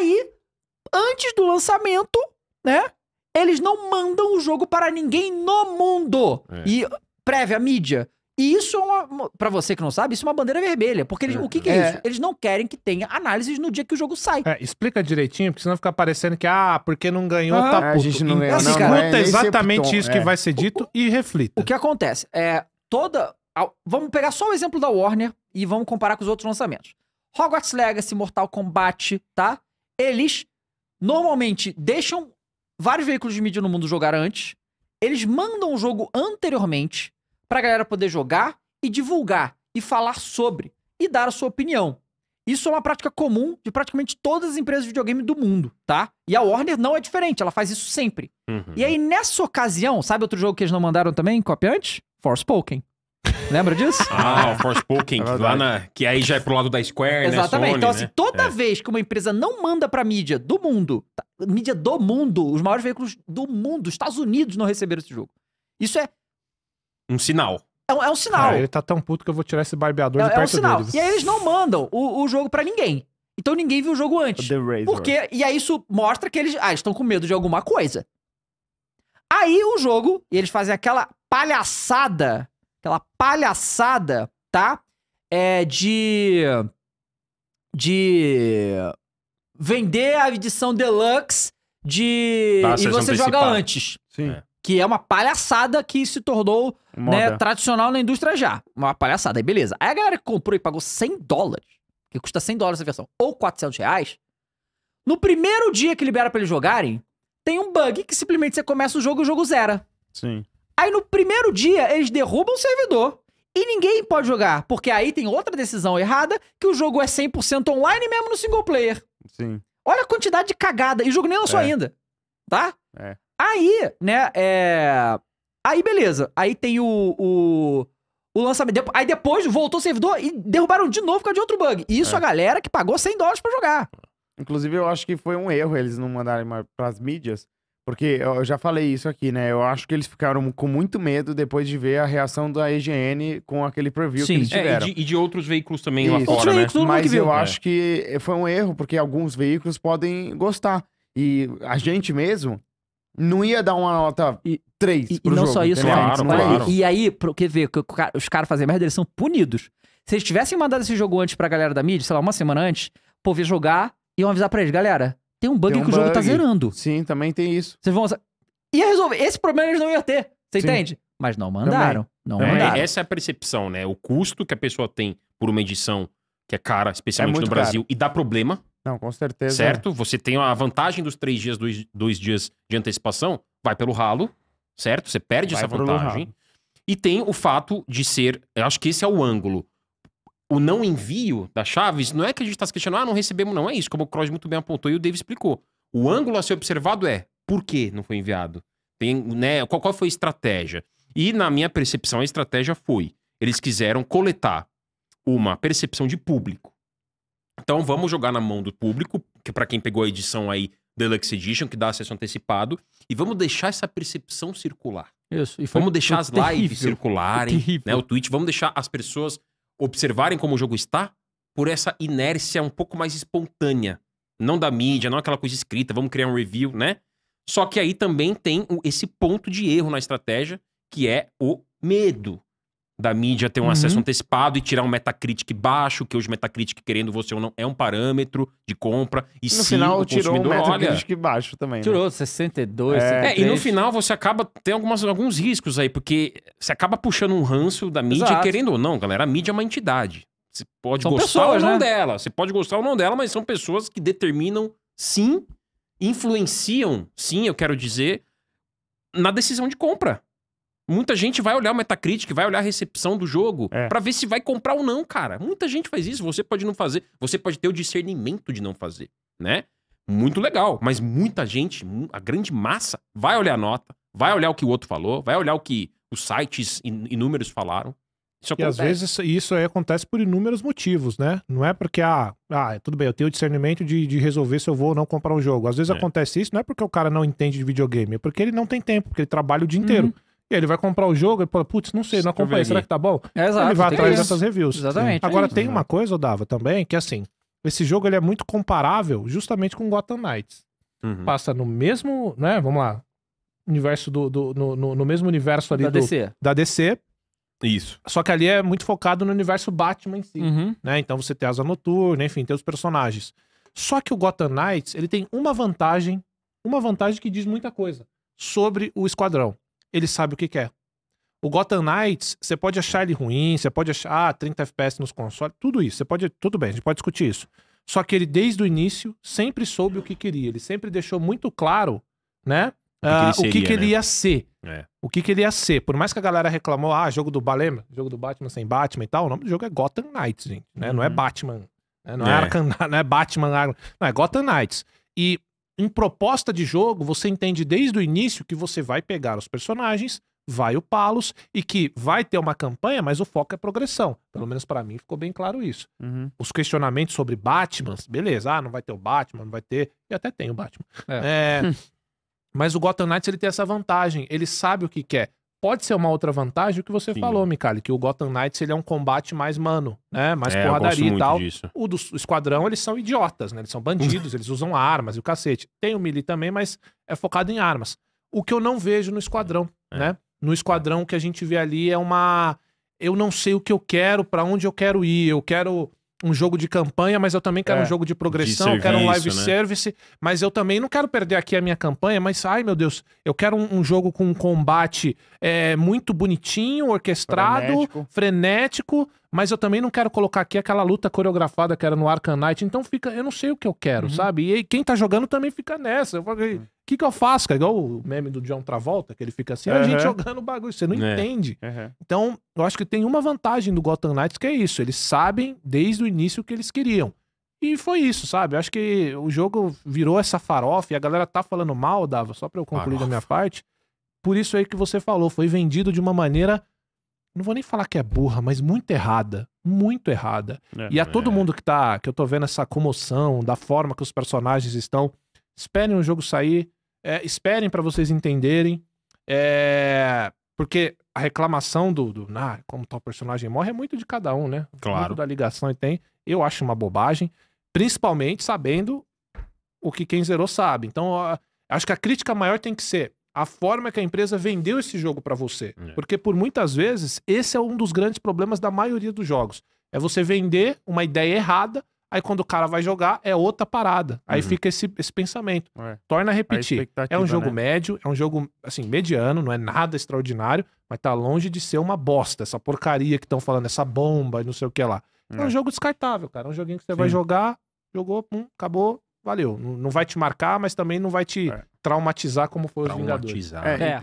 aí, antes do lançamento, né? Eles não mandam o jogo para ninguém no mundo. É. E prévia mídia. E isso é uma. Pra você que não sabe, isso é uma bandeira vermelha. Porque eles, é. o que, que é, é, isso? Eles não querem que tenha análises no dia que o jogo sai. É, explica direitinho, porque senão fica parecendo que, ah, porque não ganhou, ah, tá é, puto. A gente não ganhou, assim, não, Escuta né? exatamente isso que é. vai ser dito o, e reflita. O que acontece? É. Toda. Vamos pegar só o exemplo da Warner e vamos comparar com os outros lançamentos. Hogwarts Legacy, Mortal Kombat, tá? Eles normalmente deixam vários veículos de mídia no mundo jogar antes. Eles mandam o jogo anteriormente pra galera poder jogar e divulgar e falar sobre e dar a sua opinião. Isso é uma prática comum de praticamente todas as empresas de videogame do mundo, tá? E a Warner não é diferente, ela faz isso sempre. Uhum. E aí, nessa ocasião, sabe outro jogo que eles não mandaram também, copiante? antes? Forspoken. Lembra disso? Ah, o Forspoken, é lá na, que aí já é pro lado da Square, Exatamente. né? Exatamente. Então, assim, né? toda é. vez que uma empresa não manda pra mídia do mundo, tá, mídia do mundo, os maiores veículos do mundo, Estados Unidos não receberam esse jogo. Isso é... Um sinal. É um, é um sinal. Cara, é, ele tá tão puto que eu vou tirar esse barbeador é, de perto é um sinal. Deles. E aí eles não mandam o, o jogo para ninguém. Então ninguém viu o jogo antes. The Razor. Porque, e aí isso mostra que eles ah, estão com medo de alguma coisa. Aí o jogo, e eles fazem aquela palhaçada aquela palhaçada, tá? É de. De. Vender a edição deluxe de. Tá, e você joga antes. Sim. É. Que é uma palhaçada que se tornou né, tradicional na indústria já. Uma palhaçada, aí beleza. Aí a galera que comprou e pagou 100 dólares, que custa 100 dólares essa versão, ou 400 reais, no primeiro dia que libera para eles jogarem, tem um bug que simplesmente você começa o jogo e o jogo zera. Sim. Aí no primeiro dia eles derrubam o servidor e ninguém pode jogar, porque aí tem outra decisão errada que o jogo é 100% online mesmo no single player. Sim. Olha a quantidade de cagada. E o jogo nem lançou é. ainda, tá? É. Aí, né, é... Aí beleza. Aí tem o, o, o lançamento. Aí depois voltou o servidor e derrubaram de novo por causa de outro bug. E isso é. a galera que pagou 100 dólares para jogar. Inclusive eu acho que foi um erro eles não mandarem para as mídias, porque eu já falei isso aqui, né? Eu acho que eles ficaram com muito medo depois de ver a reação da EGN com aquele preview Sim. que eles tiveram. É, e, de, e, de, outros veículos também isso. lá fora, outros né? Veículos, Mas eu é. acho que foi um erro, porque alguns veículos podem gostar. E a gente mesmo não ia dar uma nota e, 3 e, e não jogo, só isso, claro, claro. E, aí, quer ver, que os caras fazem merda, eles são punidos. Se eles tivessem mandado esse jogo antes pra galera da mídia, sei lá, uma semana antes, pô, ver jogar, iam avisar pra eles, galera, tem um bug tem um que o jogo tá zerando. Sim, também tem isso. Vocês vão. Ia resolver. Esse problema eles não iam ter. Você Sim. entende? Mas não mandaram. Também. Não mandaram. Essa é a percepção, né? O custo que a pessoa tem por uma edição que é cara, especialmente é no Brasil, caro. e dá problema. Não, com certeza. Certo? É. Você tem a vantagem dos três dias, dois, dois dias de antecipação, vai pelo ralo, certo? Você perde vai essa vantagem. E tem o fato de ser. Eu acho que esse é o ângulo o não envio das chaves, não é que a gente está se questionando, ah, não recebemos, não. É isso, como o Cross muito bem apontou e o Dave explicou. O ângulo a ser observado é por que não foi enviado? Tem, né, qual, qual foi a estratégia? E, na minha percepção, a estratégia foi: eles quiseram coletar uma percepção de público. Então, vamos jogar na mão do público, que é para quem pegou a edição aí Deluxe Edition, que dá acesso antecipado, e vamos deixar essa percepção circular. Isso. E vamos deixar as lives circularem, né? O Twitch, vamos deixar as pessoas observarem como o jogo está por essa inércia um pouco mais espontânea. Não da mídia, não aquela coisa escrita, vamos criar um review, né? Só que aí também tem esse ponto de erro na estratégia, que é o medo da mídia ter um uhum. acesso antecipado e tirar um Metacritic baixo, que hoje Metacritic, querendo você ou não, é um parâmetro de compra. E no sim, final, o tirou um Metacritic olha, baixo também. Né? Tirou né? 62, é, 63. É, e no final você acaba, tem algumas, alguns riscos aí, porque você acaba puxando um ranço da mídia, Exato. querendo ou não, galera, a mídia é uma entidade. Você pode são gostar pessoas, ou não né? dela, você pode gostar ou não dela, mas são pessoas que determinam, sim, influenciam, sim, eu quero dizer, na decisão de compra. Muita gente vai olhar o Metacritic, vai olhar a recepção do jogo é. para ver se vai comprar ou não, cara. Muita gente faz isso, você pode não fazer, você pode ter o discernimento de não fazer, né? Muito legal, mas muita gente, a grande massa, vai olhar a nota, vai olhar o que o outro falou, vai olhar o que os sites inúmeros falaram. Isso e às vezes isso aí acontece por inúmeros motivos, né? Não é porque, ah, ah tudo bem, eu tenho o discernimento de, de resolver se eu vou ou não comprar um jogo. Às vezes é. acontece isso, não é porque o cara não entende de videogame, é porque ele não tem tempo, porque ele trabalha o dia inteiro. Uhum. E aí ele vai comprar o jogo e fala, putz, não sei, não acompanhei, será que tá bom? É, exato, ele vai atrás isso. dessas reviews. Exatamente. Agora, é tem uma coisa, Dava, também, que assim, esse jogo ele é muito comparável justamente com Gotham Knights. Uhum. Passa no mesmo, né, vamos lá, universo do, do no, no, no, mesmo universo ali da, do, DC. da DC. Isso. Só que ali é muito focado no universo Batman em si, uhum. né? Então você tem Asa Noturna, enfim, tem os personagens. Só que o Gotham Knights, ele tem uma vantagem, uma vantagem que diz muita coisa sobre o Esquadrão ele sabe o que quer. O Gotham Knights, você pode achar ele ruim, você pode achar ah, 30 FPS nos consoles, tudo isso. Você pode, tudo bem, a gente pode discutir isso. Só que ele, desde o início, sempre soube o que queria. Ele sempre deixou muito claro, né? o que, seria, ah, o que, que né? ele ia ser. É. O que, que ele ia ser. Por mais que a galera reclamou, ah, jogo do Batman, jogo do Batman sem Batman e tal, o nome do jogo é Gotham Knights, gente. Né? Uhum. Não é uhum. Batman. Né? Não, é. é Arcan... não é Batman. Não, é Gotham Knights. E em proposta de jogo, você entende desde o início que você vai pegar os personagens, vai upá-los e que vai ter uma campanha, mas o foco é progressão. Pelo menos para mim ficou bem claro isso. Uhum. Os questionamentos sobre Batman, beleza, ah, não vai ter o Batman, não vai ter. E até tem o Batman. É. É... mas o Gotham Knights ele tem essa vantagem, ele sabe o que quer pode ser uma outra vantagem o que você Sim. falou, Mikali, que o Gotham Knights ele é um combate mais mano, né? Mais é, porradaria e tal. Disso. O do esquadrão, eles são idiotas, né? Eles são bandidos, eles usam armas e o cacete. Tem o melee também, mas é focado em armas. O que eu não vejo no esquadrão, é. né? No esquadrão o que a gente vê ali é uma eu não sei o que eu quero, para onde eu quero ir, eu quero um jogo de campanha, mas eu também quero é, um jogo de progressão, de serviço, quero um live né? service, mas eu também não quero perder aqui a minha campanha, mas, ai meu Deus, eu quero um, um jogo com um combate é, muito bonitinho, orquestrado, frenético. frenético. mas eu também não quero colocar aqui aquela luta coreografada que era no Arcanight. então fica, eu não sei o que eu quero, uhum. sabe? E quem tá jogando também fica nessa. Eu falei, uhum que, que eu faço, cara? Igual o meme do John Travolta, que ele fica assim, uhum. a gente jogando bagulho, você não é. entende. Uhum. Então, eu acho que tem uma vantagem do Gotham Knights que é isso, eles sabem desde o início o que eles queriam. E foi isso, sabe? Eu acho que o jogo virou essa farofa e a galera tá falando mal, Dava, só pra eu concluir farofa. da minha parte. Por isso aí que você falou, foi vendido de uma maneira, não vou nem falar que é burra, mas muito errada. Muito errada. É, e a é. todo mundo que tá, que eu tô vendo essa comoção, da forma que os personagens estão, esperem o jogo sair, é, esperem para vocês entenderem. É, porque a reclamação do, do ah, como tal personagem morre é muito de cada um, né? Claro. Muito da ligação e tem. Eu acho uma bobagem, principalmente sabendo o que quem zerou sabe. Então, ó, acho que a crítica maior tem que ser a forma que a empresa vendeu esse jogo para você. É. Porque por muitas vezes esse é um dos grandes problemas da maioria dos jogos. É você vender uma ideia errada Aí quando o cara vai jogar, é outra parada. Aí uhum. fica esse, esse pensamento. É. Torna a repetir. A é um jogo né? médio, é um jogo, assim, mediano, não é nada extraordinário, mas tá longe de ser uma bosta, essa porcaria que estão falando, essa bomba e não sei o que lá. É, é um jogo descartável, cara. É um joguinho que você Sim. vai jogar, jogou, pum, acabou, valeu. Não vai te marcar, mas também não vai te é. traumatizar como foi os Vingadores. É, é.